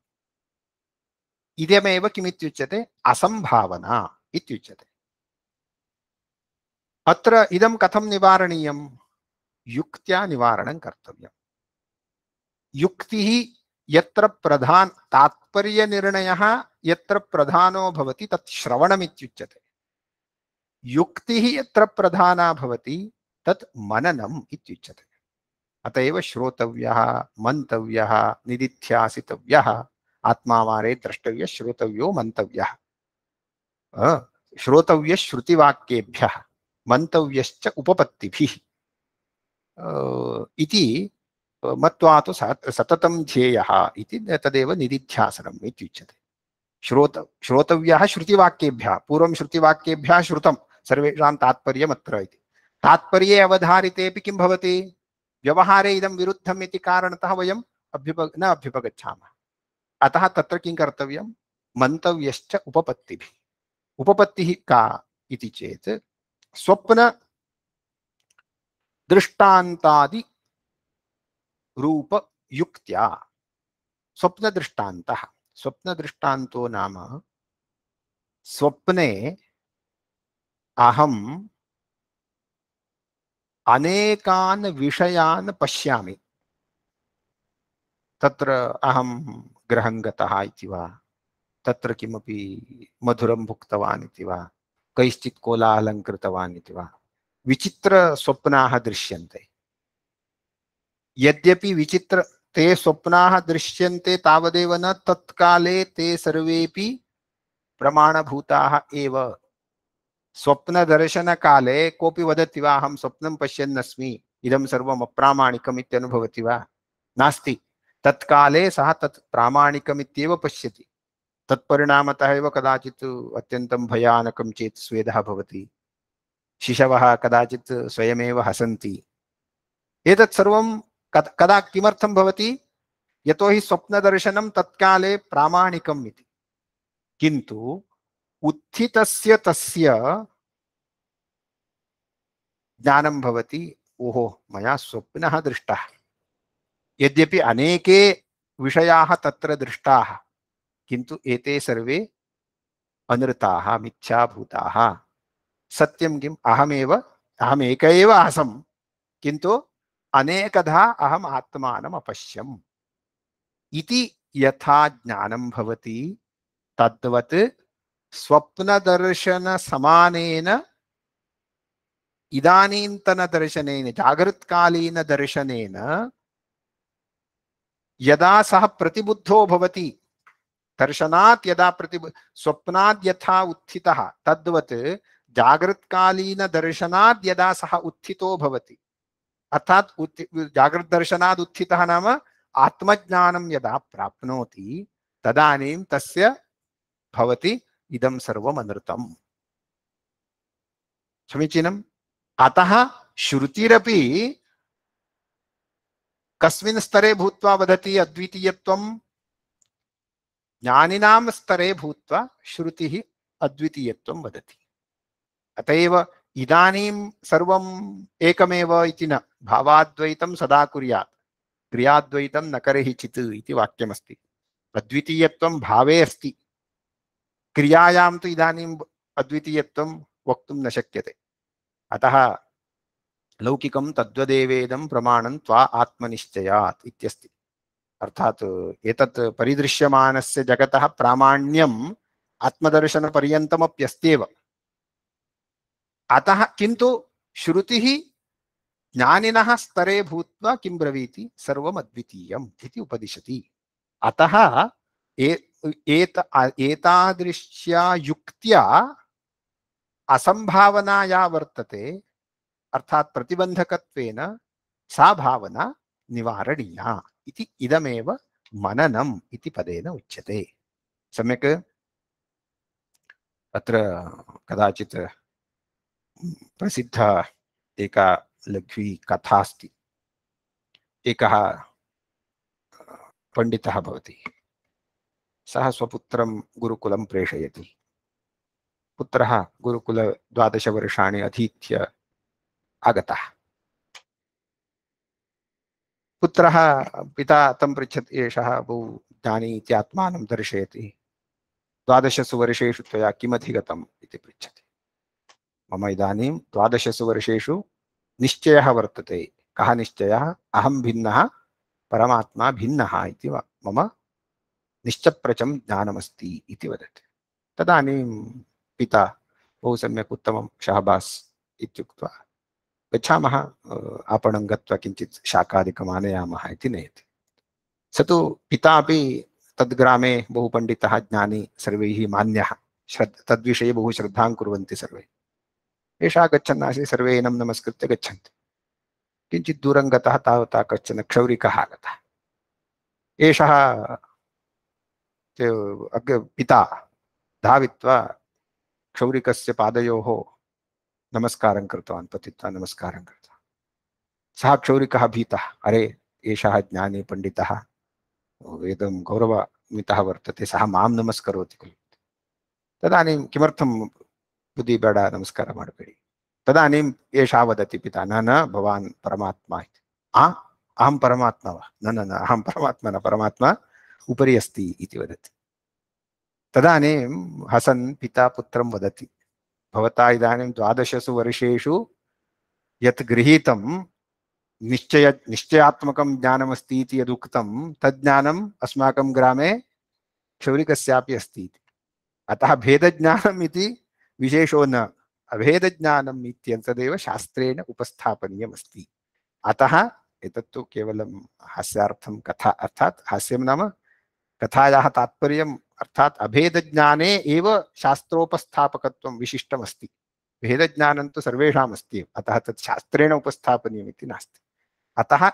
इदमेव किमित्युच्यते असम्भावना इत्युच्यते अत्र इदं कथं निवारणीयं युक्त्या निवारणं कर्तव्यम् युक्ति ही यत्र प्रधान तात्पर्य निर्णय यत्र प्रधानो भवति तत् युक्ति ही यत्र प्रधाना भवति तत् मननम इत्युच्यते अतएव श्रोतव्य मंतव्य मन्तव्यः निदिध्यासितव्यः आत्मावारे द्रष्टव्य श्रोतव्यो मंतव्य श्रोतव्य श्रुतिवाक्येभ्य मन्तव्यश्च उपपत्ति इति मत्वा तो सतत ध्येय इति निधिध्यासन निदिध्यासनम् श्रोत श्रोतव्य श्रुतिवाक्येभ्य पूर्व श्रुतिवाक्येभ्य श्रुत सर्वेषां तात्पर्यमत्र अवधारिते किं व्यवहारे इदम विरुद्धम कारणतः वयम् अभ्युप न अभ्युपग्छा अतः त्र कि कर्तव्य मन्तव्यश्च उपपत्ति उपपत्ति का चेत स्वप्न दृष्टान्तादि रूप युक्त्या स्वप्न दृष्टांत स्वप्न दृष्टांतो नाम स्वप्ने अहम अनेकान विषयान पश्यामि तत्र अहम गृहं गतः इति वा तत्र किमपि मधुरं भुक्तवान् इति वा कैश्चित् कोलाहलं कृतवान् इति वा विचित्रस्वप्नाः दृश्यन्ते यद्यपि विचित्र ते स्वप्नाः दृश्य तावदेव न तत्काले ते सर्वेपि प्रमाणभूताः एव स्वप्न दर्शन काले कोपि वदति वा अहम स्वप्नं पश्यन्नस्मि इदं सर्वम् अप्रामाणिकम् इत्यनुभवति वा नास्ति तत्काले सः तत् इत्येव पश्यति तत्परिणामतः एव कदाचित् अत्यन्तं भयानकं चेत् स्वेदः भवति शिशवः कदाचित् स्वयमेव हसन्ति एतत् सर्वं कदा किमर्थम भवति यतो हि स्वप्नदर्शनं तत्काले प्रामाणिकम इति किंतु उत्थितस्य तस्य ज्ञानम भवति ओहो मया स्वप्नः दृष्टः यद्यपि अनेके विषयाः तत्र दृष्टाः किंतु एते सर्वे अनृताः मिथ्याभूताः सत्यं किम् अहमेव अहमेक एव आसम् किन्तु अनेकधा अहम आत्मानम् अपश्यम् इति यथा ज्ञानं भवति तद्वत् दर्शन इदानीन्तनदर्शनेन दर्शन यदा सह प्रतिबुद्धो भवति दर्शनात् यदा प्रति स्वप्नाद् यथा उत्थितः तद्वत् जागृत्कालीनदर्शनाद् यदा सः उत्थितो भवति अर्थात जागृत दर्शनाद उत्थितः नाम आत्मज्ञानं यदा प्राप्नोति तदानीं तस्य भवति इदं सर्वम् अनृतम् समीचीनम् अतः श्रुतिरपि कस्मिन् स्तरे भूत्वा वदति अद्वितीयत्वं ज्ञानिनां स्तरे भूत्वा श्रुतिः अद्वितीयत्वं वदति अत एव इदानीं सर्वम् एकमेव इति न भावाद्वैतं सदा कुर्यात् क्रियाद्वैतं न कर्हिचित् इति वाक्यमस्ति अद्वितीयत्वं भावे अस्ति क्रियायां तु इदानीम् अद्वितीयत्वं वक्तुं न शक्यते अतः लौकिकं तद्वदेवेदं प्रमाणं त्वा आत्मनिश्चयात् इत्यस्ति अर्थात् एतत् परिदृश्यमानस्य जगतः प्रामाण्यम् आत्मदर्शनपर्यन्तमप्यस्त्येव अतः किन्तु श्रुतिः ज्ञानिनः स्तरे भूत किं ब्रवीति सर्वम् अद्वितीयम् उपदिशति अतः एत एतादृश्या युक्त्या असम्भावना या वर्तते अर्थात् प्रतिबन्धकत्वेन सा भावना निवारणीया इति इदमेव मननम् इति पदेन उच्यते सम्यक अत्र कदाचित् प्रसिद्ध एका लघ्वी कथा एक पंडित पण्डितः भवति सः स्वपुत्रं गुरुकुलं प्रेषयति पुत्रः गुरुकुलद्वादशवर्षाणि अधीत्य आगता पुत्र पिता तम पृच्छति एष बहु ज्ञानी आत्मा आत्मानं दर्शयति द्वादशसु वर्षेषु त्वया किमधिगतम् इति पृच्छति मम इदानीं द्वादशसु वर्षेषु निश्चयः वर्तते कः निश्चयः अहं भिन्नः परमात्मा भिन्नः इति मम निश्चप्रचं ज्ञानमस्ति इति वदति तदानीं पिता बहु सम्यक् उत्तमं शाहबास् इत्युक्त्वा गच्छामः आपणं गत्वा किञ्चित् शाकादिकम् आनयामः इति नयति स तु पिता अपि तद्ग्रामे बहु पण्डितः ज्ञानी सर्वैः मान्यः श्रद् तद्विषये बहु श्रद्धां कुर्वन्ति सर्वे एषा गच्छन् आसीत् सर्वे इनं नमस्कृत्य गच्छन्ति किञ्चित् दूरं गतः तावता कश्चन क्षौरिकः आगतः एषः अग्र पिता धावित्वा क्षौरिकस्य पादयोः नमस्कारं कृतवान् पतित्वा नमस्कारं कृतवान् सः क्षौरिकः भीतः अरे एषः ज्ञानी पण्डितः वेदं गौरवमितः वर्तते सः मां नमस्करोति खलु तदानीं किमर्थं बुद्धि बेड नमस्कार तदानी एषा वदती पिता न न भवान परमात्मा आ अहम परमात्मा वा न न अहम परमात्मा न परमात्मा उपरी अस्ती तदानी हसन पिता पुत्र वदतीता इधानी द्वादशसु वर्षेशु यृहत निश्चय निश्चयात्मक ज्ञानमस्ती यदुक्त तज्ञान अस्माक ग्रा क्षौरिक अस्त अतः भेदज्ञानमती विशेषो न अभेदज्ञानम् इत्यन्तदेव शास्त्रेण उपस्थापनीयमस्ति अतः एतत्तु केवलं हास्यार्थं कथा अर्थात् हास्यं नाम कथायाः तात्पर्यम् अर्थात् अभेदज्ञाने एव शास्त्रोपस्थापकत्वं विशिष्टमस्ति भेदज्ञानं तु सर्वेषाम् अस्ति अतः तत् शास्त्रेण उपस्थापनीयमिति नास्ति अतः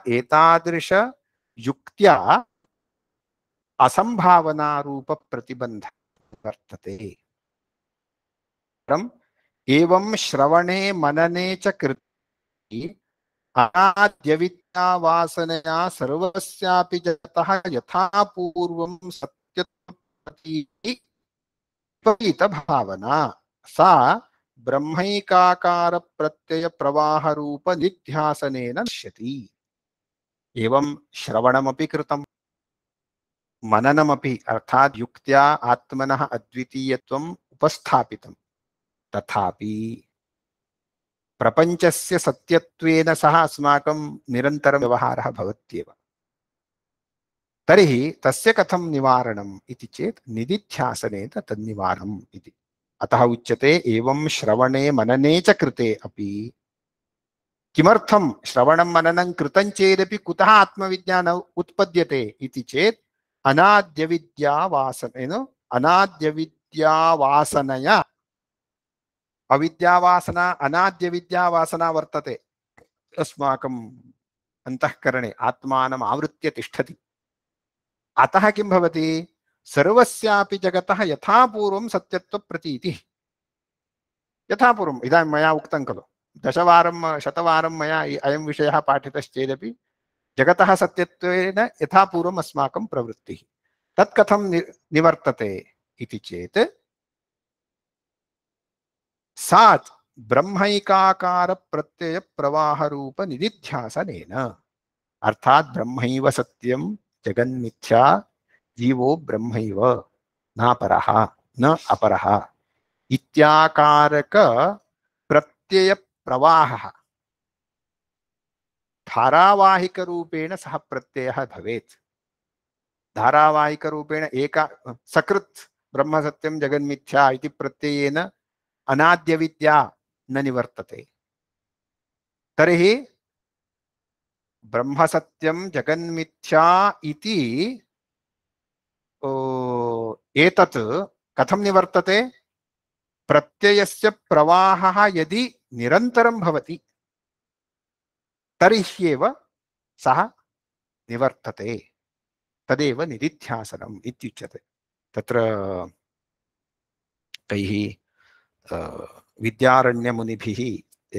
रूप प्रतिबंध वर्तते मात्रम् एवं श्रवणे मनने च कृति अनाद्यविद्यावासनया सर्वस्यापि जगतः यथा पूर्वं सत्यप्रतीतभावना सा ब्रह्मैकाकारप्रत्ययप्रवाहरूपनिध्यासनेन नश्यति एवं श्रवणमपि कृतम् मननमपि अर्थात् युक्त्या आत्मनः अद्वितीयत्वम् उपस्थापितम् तथापि प्रपञ्चस्य सत्यत्वेन सह अस्माकं निरन्तरं व्यवहारः भवत्येव तर्हि तस्य कथं निवारणम् इति चेत् इति अतः उच्यते एवं श्रवणे मनने च कृते अपि किमर्थं श्रवणं मननं कृतं चेदपि कुतः आत्मविज्ञानम् उत्पद्यते इति चेत् अनाद्यविद्यावासनेन अनाद्यविद्यावासनया अविद्यावासना अनाद्य विद्यावासना वर्तते अस्माकम् अन्तःकरणे आत्मानम् आवृत्य तिष्ठति अतः किं भवति सर्वस्यापि जगतः यथापूर्वं सत्यत्वप्रतीतिः यथापूर्वम् इदानीं मया उक्तं खलु दशवारं शतवारं मया अयं विषयः पाठितश्चेदपि जगतः सत्यत्वेन यथापूर्वम् अस्माकं प्रवृत्तिः तत् कथं निवर्तते इति चेत् सात ब्रह्मैकाकार प्रत्यय प्रवाह रूप निधिध्यासन अर्थात ब्रह्म सत्यम जगन्मिथ्या जीवो ब्रह्म नापर न अपर इत्याकारक प्रत्यय प्रवाह धारावाहिक रूपेण सह प्रत्यय भवेत् धारावाहिक रूपेण एक सकृत ब्रह्म सत्यम जगन्मिथ्या प्रत्ययन अनाद्य विद्या न निवर्तते तरी ब्रह्म सत्यम जगन्मिथ्या इति एतत् कथं निवर्तते प्रत्ययस्य प्रवाहः यदि निरन्तरं भवति तर्ह्येव सः निवर्तते तदेव निदिध्यासनम् इत्युच्यते तत्र तैः विद्यारण्यमुनिभिः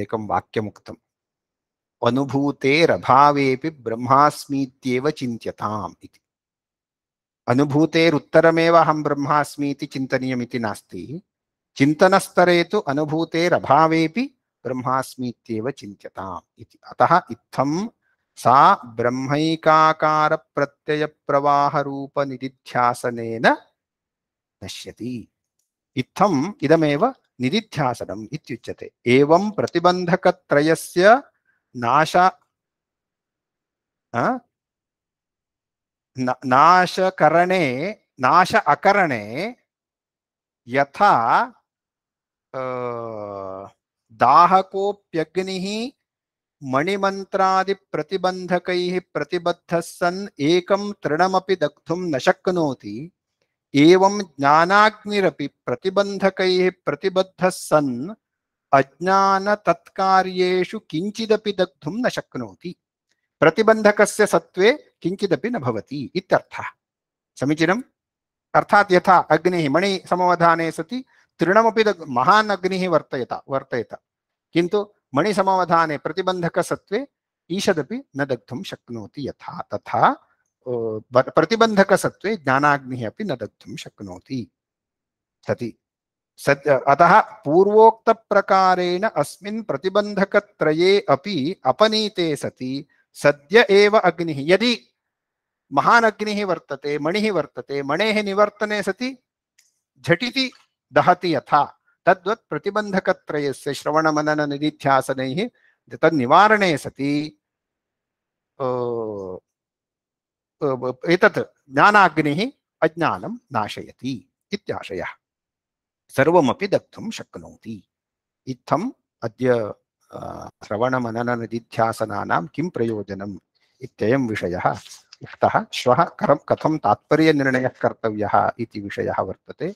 एकं वाक्यमुक्तम् अनुभूतेरभावेऽपि ब्रह्मास्मीत्येव चिन्त्यताम् इति अनुभूतेरुत्तरमेव अहं ब्रह्मास्मीति चिन्तनीयमिति नास्ति चिन्तनस्तरे तु अनुभूतेरभावेऽपि ब्रह्मास्मीत्येव चिंत्यता अतः इतम सा ब्रह्मकाकार प्रत्यय प्रवाह रूप निधिध्यासन नश्यति इतम इदमेव निधिध्यासनम इत्युच्यते एवं प्रतिबन्धकत्रयस्य नाश नाशकरणे नाश अकरणे यथा दाहकोऽप्यग्निः मणिमन्त्रादिप्रतिबन्धकैः प्रतिबद्धः सन् एकं तृणमपि दग्धुं न शक्नोति एवं ज्ञानाग्निर प्रतिबंधक प्रतिबद्ध सन् तत्कार्यु किंचिदी दग्धुं न शक्नोति प्रतिबंधक सत्त्वे किंचिदी न भवति इत्यर्थः समीचीनम् अर्थात् यथा अग्निः मणिसमवधाने सति तृणमपि अग्नि वर्तयत वर्तयत किंतु वर्तयत किन्तु मणिसमवधाने प्रतिबन्धकसत्त्वे ईषदपि न दग्धुं शक्नोति यथा तथा प्रतिबंधक सत्व ज्ञानाग्नि अभी न दुम शक्नो सती सत् अतः प्रकारेण अस्मिन् प्रतिबन्धकत्रये अपि अपनीते सति सद्य एव अग्नि यदि महान अग्नि वर्तते मणि वर्तते मणे निवर्तने सति झटिति दहति यथा तद्वत् श्रवण मनन प्रतिबन्धकत्रयस्य श्रवणमनननिधिध्यासनैः निवारणे सति एतत् ज्ञानाग्निः अज्ञानं नाशयति इत्याशयः सर्वमपि दग्धुं शक्नोति इत्थम् अद्य श्रवणमनननिधिध्यासनानां किं प्रयोजनम् इत्ययं विषयः उक्तः श्वः करं कथं तात्पर्यनिर्णयः कर्तव्यः इति विषयः वर्तते